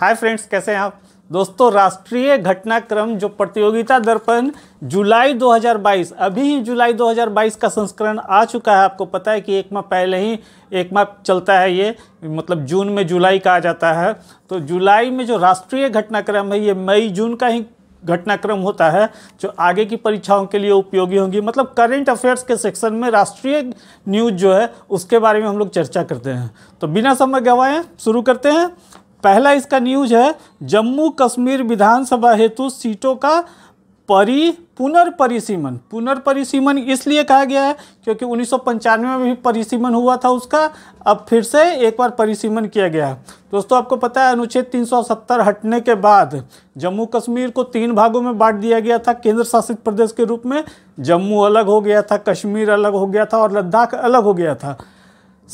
hi friends कैसे हैं आप दोस्तों राष्ट्रीय घटनाक्रम जो प्रतियोगिता दर्पण जुलाई 2022 अभी ही जुलाई 2022 का संस्करण आ चुका है आपको पता है कि एक माह पहले ही एक माह चलता है ये मतलब जून में जुलाई का आ जाता है तो जुलाई में जो राष्ट्रीय घटनाक्रम है ये मई जून का ही घटनाक्रम होता है जो आगे की परीक्षाओं के लिए उपयोगी होंगी मतलब करेंट अफेयर्स के सेक्शन में राष्ट्रीय न्यूज़ जो है उसके बारे में हम लोग चर्चा करते हैं तो बिना समय गवाए शुरू करते हैं पहला इसका न्यूज है जम्मू कश्मीर विधानसभा हेतु सीटों का परि पुनर्परिसीमन पुनर्परिसीमन इसलिए कहा गया है क्योंकि उन्नीस में भी परिसीमन हुआ था उसका अब फिर से एक बार परिसीमन किया गया है दोस्तों आपको पता है अनुच्छेद 370 हटने के बाद जम्मू कश्मीर को तीन भागों में बांट दिया गया था केंद्र शासित प्रदेश के रूप में जम्मू अलग हो गया था कश्मीर अलग हो गया था और लद्दाख अलग हो गया था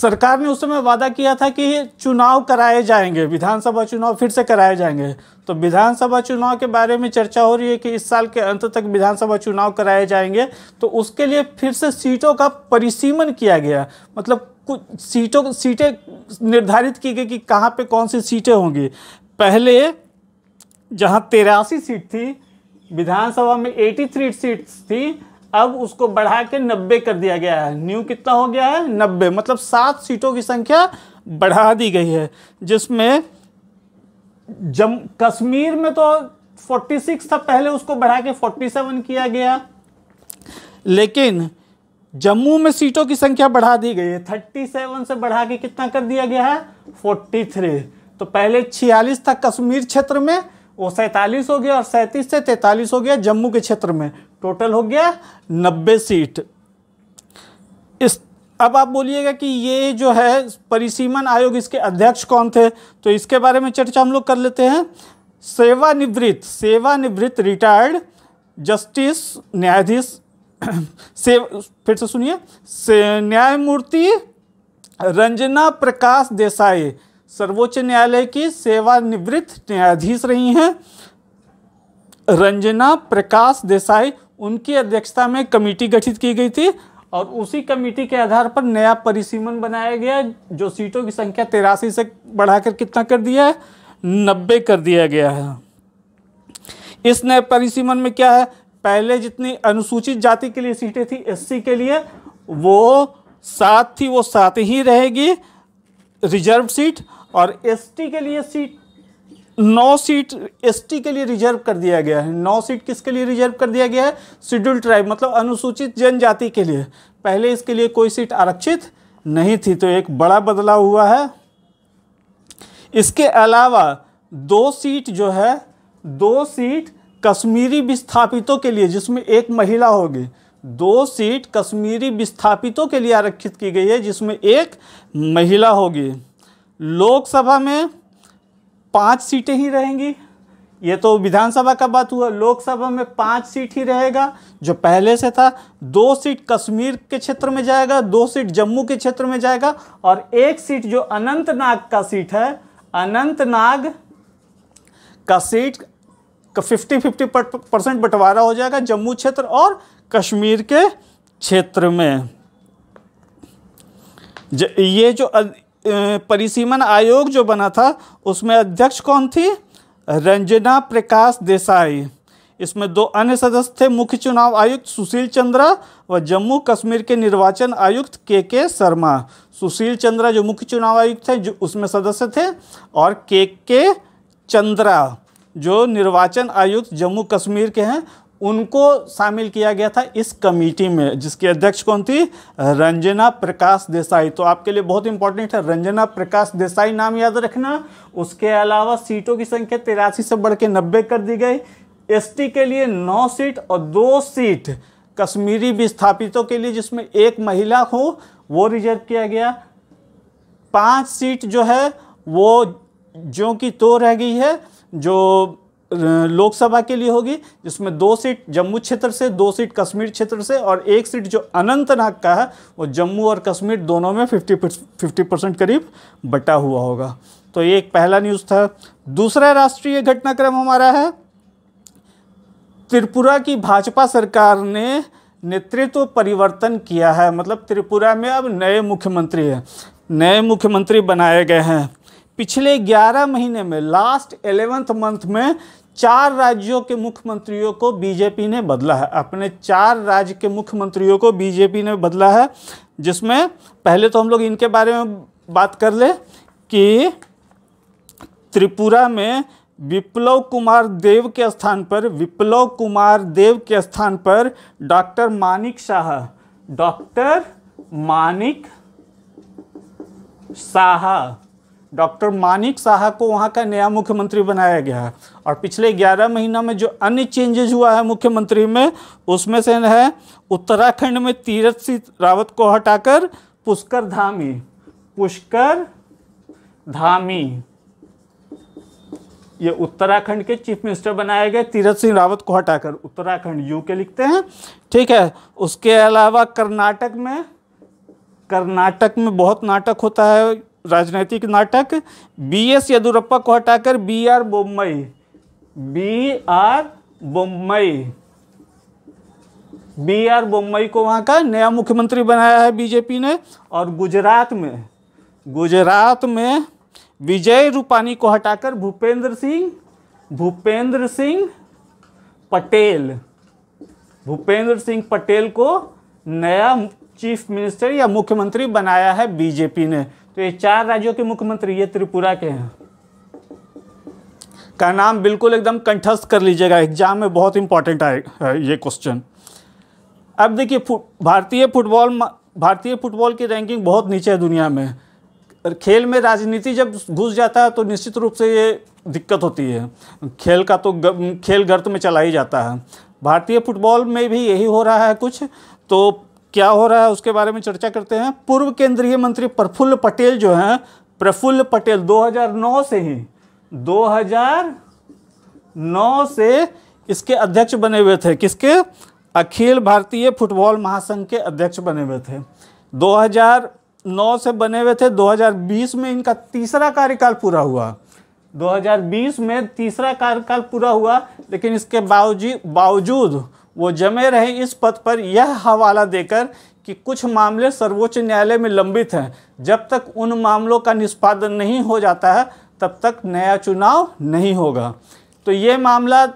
सरकार ने उस समय वादा किया था कि चुनाव कराए जाएंगे विधानसभा चुनाव फिर से कराए जाएंगे तो विधानसभा चुनाव के बारे में चर्चा हो रही है कि इस साल के अंत तक विधानसभा चुनाव कराए जाएंगे तो उसके लिए फिर से सीटों का परिसीमन किया गया मतलब कुछ सीटों सीटें निर्धारित की गई कि कहाँ पे कौन सी सीटें होंगी पहले जहाँ तेरासी सीट थी विधानसभा में एटी सीट्स थी अब उसको बढ़ा के नब्बे कर दिया गया है न्यू कितना हो गया है नब्बे मतलब सात सीटों की संख्या बढ़ा दी गई है जिसमें जम कश्मीर में तो 46 था पहले उसको बढ़ा के 47 किया गया लेकिन जम्मू में सीटों की संख्या बढ़ा दी गई है 37 से बढ़ा के कितना कर दिया गया है 43 तो पहले 46 था कश्मीर क्षेत्र में वो सैंतालीस हो गया और सैंतीस से तैतालीस हो गया जम्मू के क्षेत्र में टोटल हो गया नब्बे सीट इस अब आप बोलिएगा कि ये जो है परिसीमन आयोग इसके अध्यक्ष कौन थे तो इसके बारे में चर्चा हम लोग कर लेते हैं सेवानिवृत्त सेवानिवृत्त रिटायर्ड जस्टिस न्यायाधीश से फिर से सुनिए से न्यायमूर्ति रंजना प्रकाश देसाई सर्वोच्च न्यायालय की सेवानिवृत्त न्यायाधीश रही हैं रंजना प्रकाश देसाई उनकी अध्यक्षता में कमेटी गठित की गई थी और उसी कमेटी के आधार पर नया परिसीमन बनाया गया जो सीटों की संख्या तिरासी से बढ़ाकर कितना कर दिया है नब्बे कर दिया गया है इस नए परिसीमन में क्या है पहले जितनी अनुसूचित जाति के लिए सीटें थी एससी के लिए वो सात थी वो सात ही रहेगी रिजर्व सीट और एसटी के लिए सीट नौ सीट एसटी के लिए रिजर्व कर दिया गया है नौ सीट किसके लिए रिजर्व कर दिया गया है शेड्यूल ट्राइब मतलब अनुसूचित जनजाति के लिए पहले इसके लिए कोई सीट आरक्षित नहीं थी तो एक बड़ा बदलाव हुआ है इसके अलावा दो सीट जो है दो सीट कश्मीरी विस्थापितों के लिए जिसमें एक महिला होगी दो सीट कश्मीरी विस्थापितों के लिए आरक्षित की गई है जिसमें एक महिला होगी लोकसभा में पाँच सीटें ही रहेंगी ये तो विधानसभा का बात हुआ लोकसभा में पाँच सीट ही रहेगा जो पहले से था दो सीट कश्मीर के क्षेत्र में जाएगा दो सीट जम्मू के क्षेत्र में जाएगा और एक सीट जो अनंतनाग का सीट है अनंतनाग का सीट का फिफ्टी फिफ्टी परसेंट बंटवारा हो जाएगा जम्मू क्षेत्र और कश्मीर के क्षेत्र में ये जो परिसीमन आयोग जो बना था उसमें अध्यक्ष कौन थी रंजना प्रकाश देसाई इसमें दो अन्य सदस्य थे मुख्य चुनाव आयुक्त सुशील चंद्रा व जम्मू कश्मीर के निर्वाचन आयुक्त के के शर्मा सुशील चंद्रा जो मुख्य चुनाव आयुक्त थे जो उसमें सदस्य थे और के के चंद्रा जो निर्वाचन आयुक्त जम्मू कश्मीर के हैं उनको शामिल किया गया था इस कमेटी में जिसकी अध्यक्ष कौन थी रंजना प्रकाश देसाई तो आपके लिए बहुत इंपॉर्टेंट है रंजना प्रकाश देसाई नाम याद रखना उसके अलावा सीटों की संख्या तिरासी से बढ़ के नब्बे कर दी गई एसटी के लिए नौ सीट और दो सीट कश्मीरी विस्थापितों के लिए जिसमें एक महिला हो वो रिजर्व किया गया पांच सीट जो है वो जो कि तो रह गई है जो लोकसभा के लिए होगी जिसमें दो सीट जम्मू क्षेत्र से दो सीट कश्मीर क्षेत्र से और एक सीट जो अनंतनाग का है वो जम्मू और कश्मीर दोनों में फिफ्टी फिफ्टी परसेंट करीब बटा हुआ होगा तो ये एक पहला न्यूज़ था दूसरा राष्ट्रीय घटनाक्रम हमारा है त्रिपुरा की भाजपा सरकार ने नेतृत्व परिवर्तन किया है मतलब त्रिपुरा में अब नए मुख्यमंत्री हैं नए मुख्यमंत्री बनाए गए हैं पिछले 11 महीने में लास्ट एलेवेंथ मंथ में चार राज्यों के मुख्यमंत्रियों को बीजेपी ने बदला है अपने चार राज्य के मुख्यमंत्रियों को बीजेपी ने बदला है जिसमें पहले तो हम लोग इनके बारे में बात कर ले कि त्रिपुरा में विप्लव कुमार देव के स्थान पर विप्लव कुमार देव के स्थान पर doctor Manik Shah doctor Manik Shah doctor Manik Saha को वहाँ का नया मुख्यमंत्री बनाया गया है और पिछले 11 महीना में जो अन्य चेंजेज हुआ है मुख्यमंत्री में उसमें से है उत्तराखंड में तीरथ सिंह रावत को हटाकर पुष्कर धामी पुष्कर धामी ये उत्तराखंड के चीफ मिनिस्टर बनाए गए तीरथ सिंह रावत को हटाकर उत्तराखंड यू के लिखते हैं ठीक है उसके अलावा कर्नाटक में कर्नाटक में बहुत नाटक होता है राजनीतिक नाटक बी एस येदुरप्पा को हटाकर B R Bommai B R Bommai B R Bommai को वहाँ का नया मुख्यमंत्री बनाया है बीजेपी ने और गुजरात में गुजरात में विजय रूपानी को हटाकर भूपेंद्र सिंह भूपेंद्र सिंह पटेल भूपेंद्र सिंह पटेल को नया चीफ मिनिस्टर या मुख्यमंत्री बनाया है बीजेपी ने तो ये चार राज्यों के मुख्यमंत्री ये त्रिपुरा के हैं का नाम बिल्कुल एकदम कंठस्थ कर लीजिएगा एग्जाम में बहुत इंपॉर्टेंट आएगा ये क्वेश्चन अब देखिए भारतीय फुटबॉल भारतीय फुटबॉल की रैंकिंग बहुत नीचे है दुनिया में खेल में राजनीति जब घुस जाता है तो निश्चित रूप से ये दिक्कत होती है खेल का तो ग, खेल गर्त में चला ही जाता है भारतीय फुटबॉल में भी यही हो रहा है कुछ तो क्या हो रहा है उसके बारे में चर्चा करते हैं पूर्व केंद्रीय मंत्री प्रफुल्ल पटेल जो हैं प्रफुल्ल पटेल 2009 से ही 2009 से इसके अध्यक्ष बने हुए थे किसके अखिल भारतीय फुटबॉल महासंघ के अध्यक्ष बने हुए थे 2009 से बने हुए थे 2020 में इनका तीसरा कार्यकाल पूरा हुआ 2020 में तीसरा कार्यकाल पूरा हुआ लेकिन इसके बावजूद बावजूद वो जमे रहे इस पद पर यह हवाला देकर कि कुछ मामले सर्वोच्च न्यायालय में लंबित हैं जब तक उन मामलों का निष्पादन नहीं हो जाता है तब तक नया चुनाव नहीं होगा तो ये मामला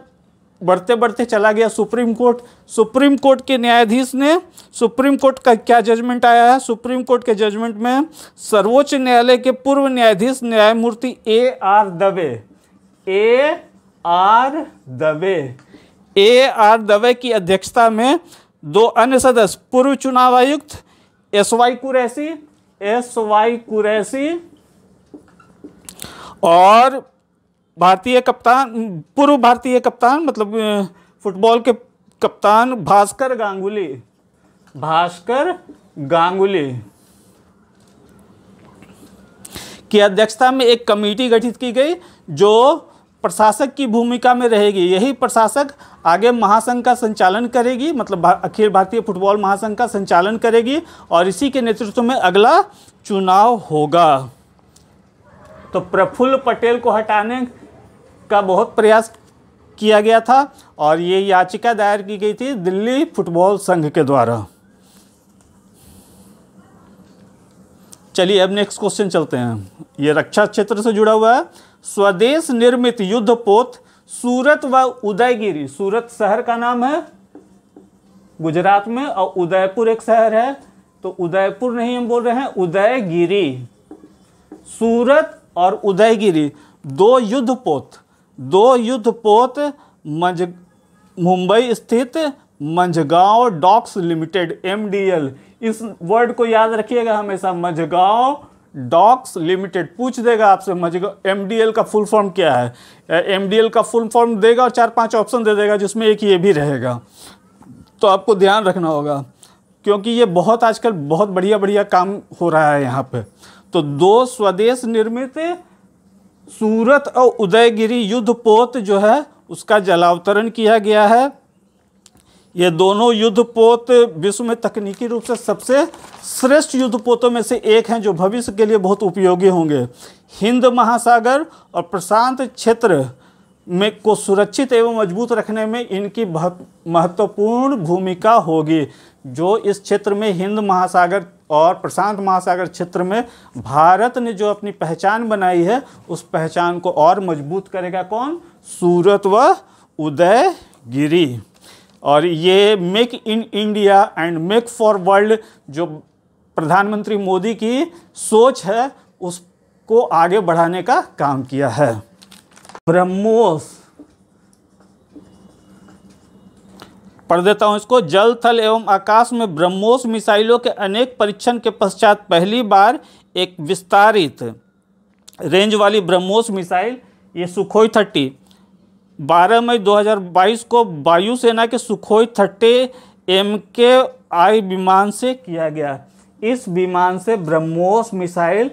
बढ़ते बढ़ते चला गया सुप्रीम कोर्ट सुप्रीम कोर्ट के न्यायाधीश ने सुप्रीम कोर्ट का क्या जजमेंट आया है सुप्रीम कोर्ट के जजमेंट में सर्वोच्च न्यायालय के पूर्व न्यायाधीश न्यायमूर्ति ए आर दबे ए आर दबे ए आर दवे की अध्यक्षता में दो अन्य सदस्य पूर्व चुनाव आयुक्त S Y Quraishi S Y Quraishi और भारतीय कप्तान पूर्व भारतीय कप्तान मतलब फुटबॉल के कप्तान भास्कर गांगुली भास्कर गांगुली की अध्यक्षता में एक कमेटी गठित की गई जो प्रशासक की भूमिका में रहेगी यही प्रशासक आगे महासंघ का संचालन करेगी मतलब अखिल भारतीय फुटबॉल महासंघ का संचालन करेगी और इसी के नेतृत्व में अगला चुनाव होगा तो प्रफुल्ल पटेल को हटाने का बहुत प्रयास किया गया था और ये याचिका दायर की गई थी दिल्ली फुटबॉल संघ के द्वारा चलिए अब नेक्स्ट क्वेश्चन चलते हैं ये रक्षा क्षेत्र से जुड़ा हुआ है स्वदेश निर्मित युद्धपोत सूरत व उदयगिरी सूरत शहर का नाम है गुजरात में और उदयपुर एक शहर है तो उदयपुर नहीं हम बोल रहे हैं उदयगिरी सूरत और उदयगिरी दो युद्धपोत दो युद्धपोत मंज मुंबई स्थित मंझगांव डॉक्स लिमिटेड एमडीएल इस वर्ड को याद रखिएगा हमेशा मंझगांव डॉक्स लिमिटेड पूछ देगा आपसे मजेगा एम का फुल फॉर्म क्या है एम का फुल फॉर्म देगा और चार पांच ऑप्शन दे देगा जिसमें एक ये भी रहेगा तो आपको ध्यान रखना होगा क्योंकि ये बहुत आजकल बहुत बढ़िया बढ़िया काम हो रहा है यहाँ पे तो दो स्वदेश निर्मित सूरत और उदयगिरी युद्ध पोत जो है उसका जलावतरण किया गया है ये दोनों युद्धपोत विश्व में तकनीकी रूप से सबसे श्रेष्ठ युद्धपोतों में से एक हैं जो भविष्य के लिए बहुत उपयोगी होंगे हिंद महासागर और प्रशांत क्षेत्र में को सुरक्षित एवं मजबूत रखने में इनकी महत्वपूर्ण भूमिका होगी जो इस क्षेत्र में हिंद महासागर और प्रशांत महासागर क्षेत्र में भारत ने जो अपनी पहचान बनाई है उस पहचान को और मजबूत करेगा कौन सूरत व उदयगिरी और ये make in India and make for world जो प्रधानमंत्री मोदी की सोच है उसको आगे बढ़ाने का काम किया है ब्रह्मोस पढ़ देता हूँ इसको जल थल एवं आकाश में ब्रह्मोस मिसाइलों के अनेक परीक्षण के पश्चात पहली बार एक विस्तारित रेंज वाली ब्रह्मोस मिसाइल ये सुखोई थर्टी बारह मई 2022 को वायुसेना के सुखोई थर्टी एम के आई विमान से किया गया इस विमान से ब्रह्मोस मिसाइल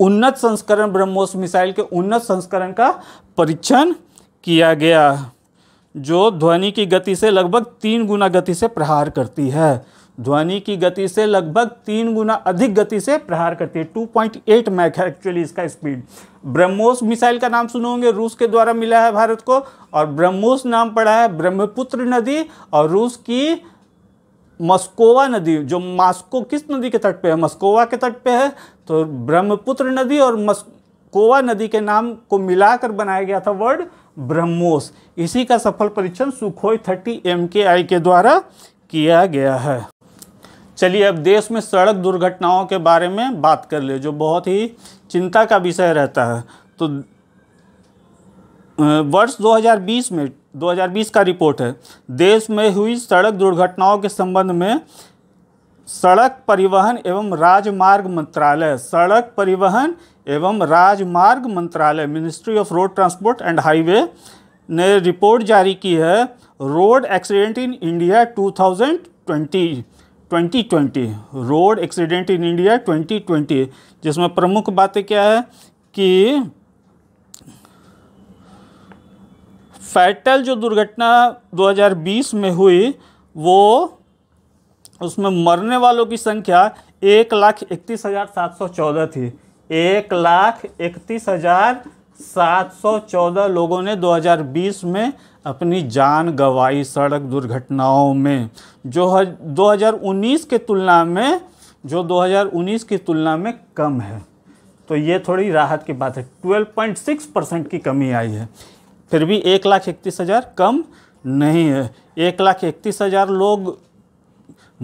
उन्नत संस्करण ब्रह्मोस मिसाइल के उन्नत संस्करण का परीक्षण किया गया जो ध्वनि की गति से लगभग तीन गुना गति से प्रहार करती है ध्वनि की गति से लगभग तीन गुना अधिक गति से प्रहार करती है 2.8 मैक है एक्चुअली इसका स्पीड ब्रह्मोस मिसाइल का नाम सुने होंगे रूस के द्वारा मिला है भारत को और ब्रह्मोस नाम पड़ा है ब्रह्मपुत्र नदी और रूस की मस्कोवा नदी जो मास्को किस नदी के तट पे है मस्कोवा के तट पे है तो ब्रह्मपुत्र नदी और मस्कोवा नदी के नाम को मिलाकर बनाया गया था वर्ड ब्रह्मोस इसी का सफल परीक्षण सुखोई थर्टी एम के आई के द्वारा किया गया है चलिए अब देश में सड़क दुर्घटनाओं के बारे में बात कर ले जो बहुत ही चिंता का विषय रहता है तो वर्ष 2020 में 2020 का रिपोर्ट है देश में हुई सड़क दुर्घटनाओं के संबंध में सड़क परिवहन एवं राजमार्ग मंत्रालय सड़क परिवहन एवं राजमार्ग मंत्रालय ministry of road transport and highway ने रिपोर्ट जारी की है road accident in India 2020 2020 road accident in India 2020 जिसमें प्रमुख बातें क्या है कि फैटल जो दुर्घटना 2020 में हुई वो उसमें मरने वालों की संख्या एक लाख इकतीस हज़ार सात सौ चौदह थी एक लाख इकतीस हज़ार 714 लोगों ने 2020 में अपनी जान गवाई सड़क दुर्घटनाओं में जो 2019 के तुलना में जो 2019 की तुलना में कम है तो ये थोड़ी राहत की बात है 12.6 परसेंट की कमी आई है फिर भी एक लाख इकतीस हज़ार कम नहीं है एक लाख इकतीस हज़ार लोग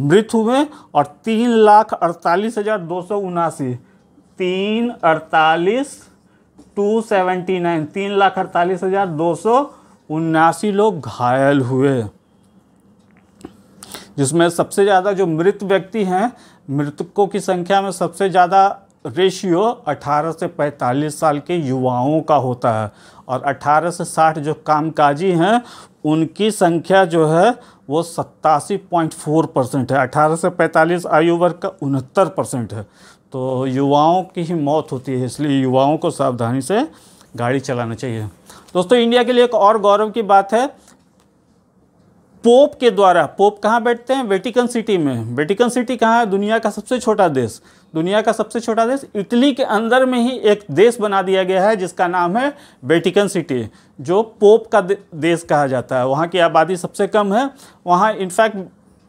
मृत हुए और तीन लाख अड़तालीस हज़ार दो सौ उनासी तीन अड़तालीस टू सेवेंटी नाइन तीन लाख अड़तालीस हज़ार दो सौ उन्यासी लोग घायल हुए जिसमें सबसे ज़्यादा जो मृत व्यक्ति हैं मृतकों की संख्या में सबसे ज़्यादा रेशियो 18 से 45 साल के युवाओं का होता है और 18 से 60 जो कामकाजी हैं उनकी संख्या जो है वो सत्तासी पॉइंट फोर परसेंट है 18 से 45 आयु वर्ग का उनहत्तर परसेंट है तो युवाओं की ही मौत होती है इसलिए युवाओं को सावधानी से गाड़ी चलाना चाहिए दोस्तों इंडिया के लिए एक और गौरव की बात है पोप के द्वारा पोप कहाँ बैठते हैं वेटिकन सिटी में वेटिकन सिटी कहाँ है दुनिया का सबसे छोटा देश दुनिया का सबसे छोटा देश इटली के अंदर में ही एक देश बना दिया गया है जिसका नाम है वेटिकन सिटी जो पोप का देश कहा जाता है वहाँ की आबादी सबसे कम है वहाँ इनफैक्ट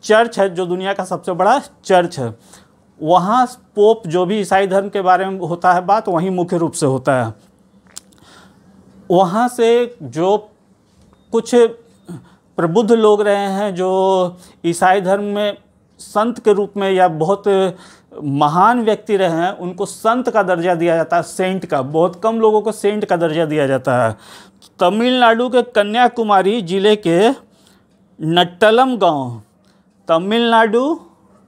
चर्च है जो दुनिया का सबसे बड़ा चर्च है वहाँ पोप जो भी ईसाई धर्म के बारे में होता है बात वहीं मुख्य रूप से होता है वहाँ से जो कुछ प्रबुद्ध लोग रहे हैं जो ईसाई धर्म में संत के रूप में या बहुत महान व्यक्ति रहे हैं उनको संत का दर्जा दिया जाता है सेंट का बहुत कम लोगों को सेंट का दर्जा दिया जाता है तमिलनाडु के कन्याकुमारी जिले के नट्टलम गांव तमिलनाडु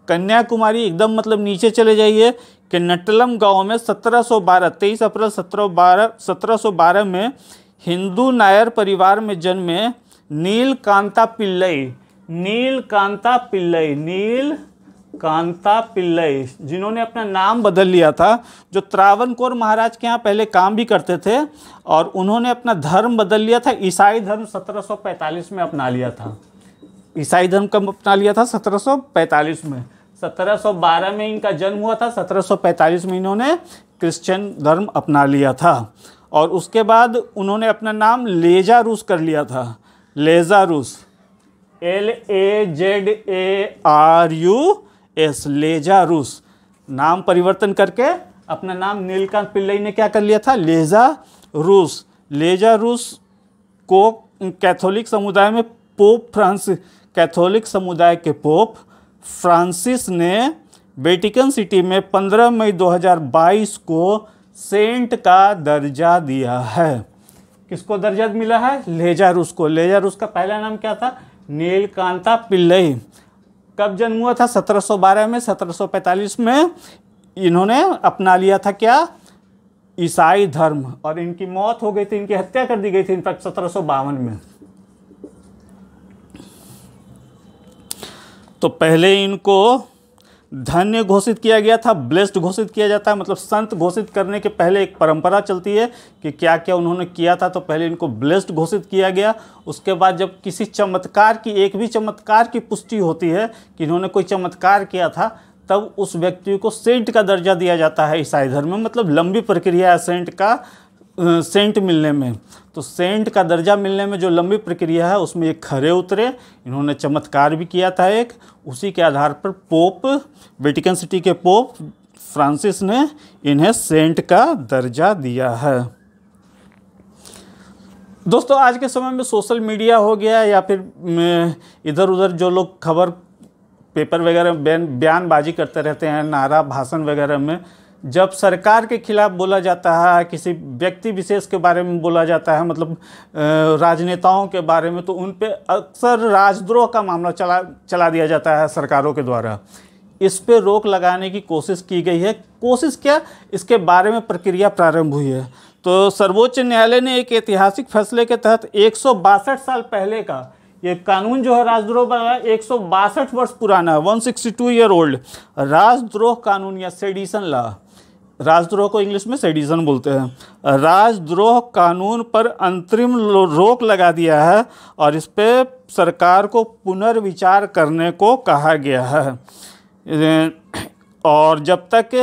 कन्याकुमारी एकदम मतलब नीचे चले जाइए कि नटलम गांव में 1712 तेईस अप्रैल सौ बारह में हिंदू नायर परिवार में जन्मे नील कांता पिल्लई नील कांता पिल्लई नील कांता पिल्लई जिन्होंने अपना नाम बदल लिया था जो कौर महाराज के यहाँ पहले काम भी करते थे और उन्होंने अपना धर्म बदल लिया था ईसाई धर्म 1745 में अपना लिया था ईसाई धर्म कब अपना लिया था 1745 में 1712 में इनका जन्म हुआ था 1745 में इन्होंने क्रिश्चियन धर्म अपना लिया था और उसके बाद उन्होंने अपना नाम लेजा रूस कर लिया था Lazarus L A Z A R U S Lazarus नाम परिवर्तन करके अपना नाम नीलकांत पिल्लई ने क्या कर लिया था लेजा रूस लेजा रूस को कैथोलिक समुदाय में पोप फ्रांस कैथोलिक समुदाय के पोप फ्रांसिस ने वेटिकन सिटी में 15 मई 2022 को सेंट का दर्जा दिया है किसको दर्जा मिला है लेजर उसको को उसका का पहला नाम क्या था नीलकांता पिल्लई कब जन्म हुआ था 1712 में 1745 में इन्होंने अपना लिया था क्या ईसाई धर्म और इनकी मौत हो गई थी इनकी हत्या कर दी गई थी इनफैक्ट सत्रह में तो पहले इनको धन्य घोषित किया गया था ब्लेस्ड घोषित किया जाता है मतलब संत घोषित करने के पहले एक परंपरा चलती है कि क्या क्या उन्होंने किया था तो पहले इनको ब्लेस्ड घोषित किया गया उसके बाद जब किसी चमत्कार की एक भी चमत्कार की पुष्टि होती है कि इन्होंने कोई चमत्कार किया था तब उस व्यक्ति को सेंट का दर्जा दिया जाता है ईसाई धर्म में मतलब लंबी प्रक्रिया है सेंट का सेंट मिलने में तो सेंट का दर्जा मिलने में जो लंबी प्रक्रिया है उसमें एक खरे उतरे इन्होंने चमत्कार भी किया था एक उसी के आधार पर पोप वेटिकन सिटी के पोप फ्रांसिस ने इन्हें सेंट का दर्जा दिया है दोस्तों आज के समय में सोशल मीडिया हो गया या फिर इधर उधर जो लोग खबर पेपर वगैरह बयानबाजी करते रहते हैं नारा भाषण वगैरह में जब सरकार के खिलाफ बोला जाता है किसी व्यक्ति विशेष के बारे में बोला जाता है मतलब राजनेताओं के बारे में तो उन पर अक्सर राजद्रोह का मामला चला चला दिया जाता है सरकारों के द्वारा इस पे रोक लगाने की कोशिश की गई है कोशिश क्या इसके बारे में प्रक्रिया प्रारंभ हुई है तो सर्वोच्च न्यायालय ने एक ऐतिहासिक फैसले के तहत एक साल पहले का ये कानून जो है राजद्रोह बना एक वर्ष पुराना है 162 ईयर ओल्ड राजद्रोह कानून या सेडिशन लॉ राजद्रोह को इंग्लिश में सेडिजन बोलते हैं राजद्रोह कानून पर अंतरिम रोक लगा दिया है और इस पर सरकार को पुनर्विचार करने को कहा गया है और जब तक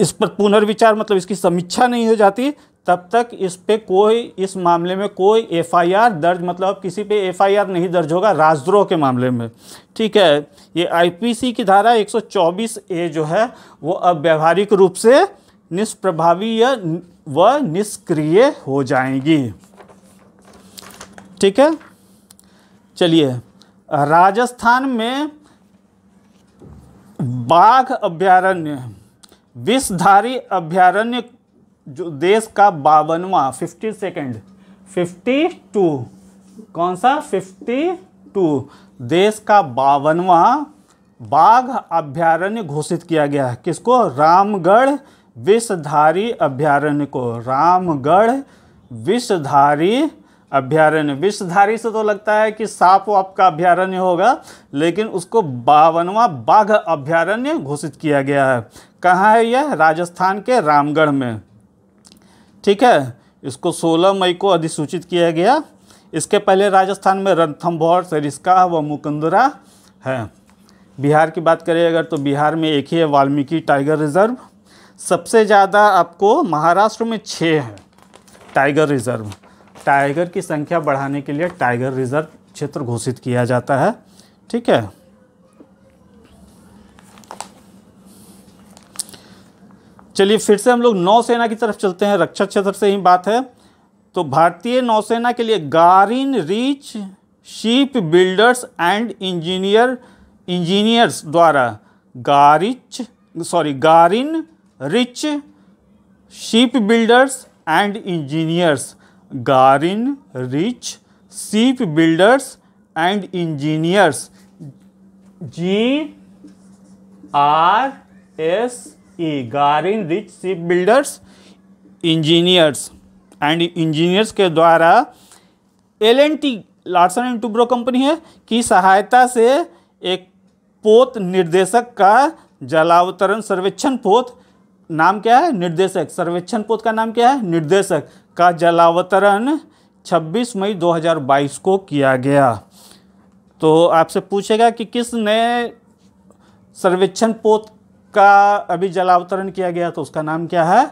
इस पर पुनर्विचार मतलब इसकी समीक्षा नहीं हो जाती तब तक इस पे कोई इस मामले में कोई एफआईआर दर्ज मतलब किसी पे एफआईआर नहीं दर्ज होगा राजद्रोह के मामले में ठीक है ये आईपीसी की धारा 124 ए जो है वो अब व्यवहारिक रूप से निष्प्रभावी या व निष्क्रिय हो जाएंगी ठीक है चलिए राजस्थान में बाघ अभ्यारण्य विषधारी अभ्यारण्य जो देश का बावनवा फिफ्टी सेकेंड फिफ्टी टू कौन सा फिफ्टी टू देश का बावनवा बाघ अभ्यारण्य घोषित किया गया है किसको रामगढ़ विषधारी अभ्यारण्य को रामगढ़ विषधारी अभ्यारण्य विषधारी से तो लगता है कि सांप वाप का अभ्यारण्य होगा लेकिन उसको बावनवा बाघ अभ्यारण्य घोषित किया गया है कहाँ है यह राजस्थान के रामगढ़ में ठीक है इसको 16 मई को अधिसूचित किया गया इसके पहले राजस्थान में रंथम्भौर सरिस्का व मुकुंदरा है बिहार की बात करें अगर तो बिहार में एक ही है वाल्मीकि टाइगर रिजर्व सबसे ज़्यादा आपको महाराष्ट्र में छः है टाइगर रिजर्व टाइगर की संख्या बढ़ाने के लिए टाइगर रिजर्व क्षेत्र घोषित किया जाता है ठीक है चलिए फिर से हम लोग नौसेना की तरफ चलते हैं रक्षा क्षेत्र से ही बात है तो भारतीय नौसेना के लिए Garden Reach ship builders and engineer engineers द्वारा गारिच sorry Garden Reach ship builders and engineers Garden Reach ship builders and engineers G R S कि Garden Reach ship builders engineers and engineers के द्वारा L N T Larsen and Toubro company है की सहायता से एक पोत निर्देशक का जलावतरण सर्वेक्षण पोत नाम क्या है निर्देशक सर्वेक्षण पोत का नाम क्या है निर्देशक का जलावतरण 26 मई 2022 को किया गया तो आपसे पूछेगा कि किसने सर्वेक्षण पोत का अभी जलावतरण किया गया तो उसका नाम क्या है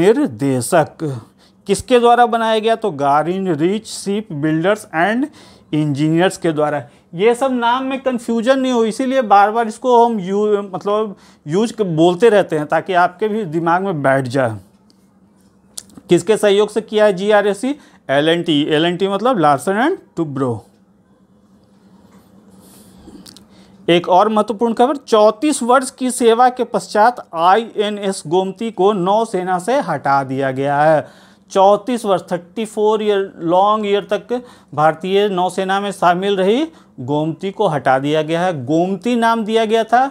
निर्देशक किसके द्वारा बनाया गया तो Garden Reach ship builders and engineers के द्वारा ये सब नाम में कन्फ्यूजन नहीं हो इसीलिए बार बार इसको हम यू मतलब यूज बोलते रहते हैं ताकि आपके भी दिमाग में बैठ जाए किसके सहयोग से किया है G R S C L N T L N T मतलब लार्सन एंड टूब्रो एक और महत्वपूर्ण खबर चौंतीस वर्ष की सेवा के पश्चात आईएनएस गोमती को नौसेना से हटा दिया गया है चौंतीस वर्ष thirty four year long year तक भारतीय नौसेना में शामिल रही गोमती को हटा दिया गया है गोमती नाम दिया गया था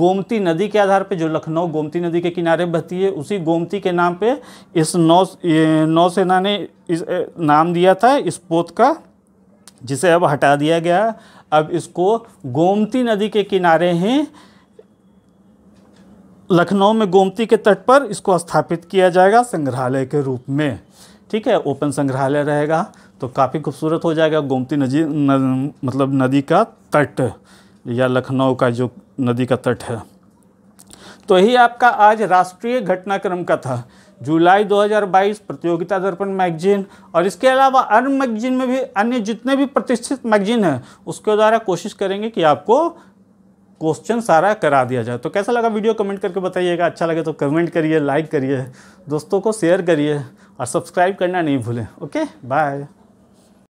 गोमती नदी के आधार पर जो लखनऊ गोमती नदी के किनारे बहती है उसी गोमती के नाम पे इस नौ नौसेना ने इस नाम दिया था इस पोत का जिसे अब हटा दिया गया अब इसको गोमती नदी के किनारे ही लखनऊ में गोमती के तट पर इसको स्थापित किया जाएगा संग्रहालय के रूप में ठीक है ओपन संग्रहालय रहेगा तो काफ़ी खूबसूरत हो जाएगा गोमती नदी न, मतलब नदी का तट या लखनऊ का जो नदी का तट है तो यही आपका आज राष्ट्रीय घटनाक्रम का था जुलाई 2022 प्रतियोगिता दर्पण मैगजीन और इसके अलावा अन्य मैगजीन में भी अन्य जितने भी प्रतिष्ठित मैगजीन हैं उसके द्वारा कोशिश करेंगे कि आपको क्वेश्चन सारा करा दिया जाए तो कैसा लगा वीडियो कमेंट करके बताइएगा अच्छा लगे तो कमेंट करिए लाइक करिए दोस्तों को शेयर करिए और सब्सक्राइब करना नहीं भूलें ओके बाय